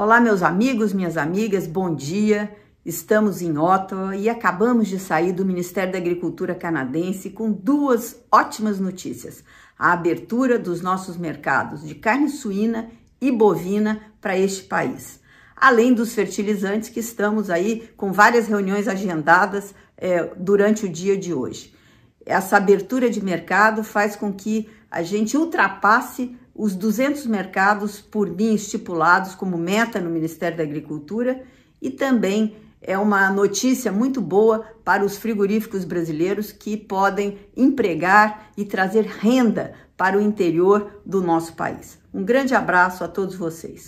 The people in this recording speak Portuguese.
Olá, meus amigos, minhas amigas, bom dia. Estamos em Ottawa e acabamos de sair do Ministério da Agricultura canadense com duas ótimas notícias: a abertura dos nossos mercados de carne suína e bovina para este país. Além dos fertilizantes que estamos aí com várias reuniões agendadas é, durante o dia de hoje. Essa abertura de mercado faz com que a gente ultrapasse os 200 mercados por mim estipulados como meta no Ministério da Agricultura e também é uma notícia muito boa para os frigoríficos brasileiros que podem empregar e trazer renda para o interior do nosso país. Um grande abraço a todos vocês.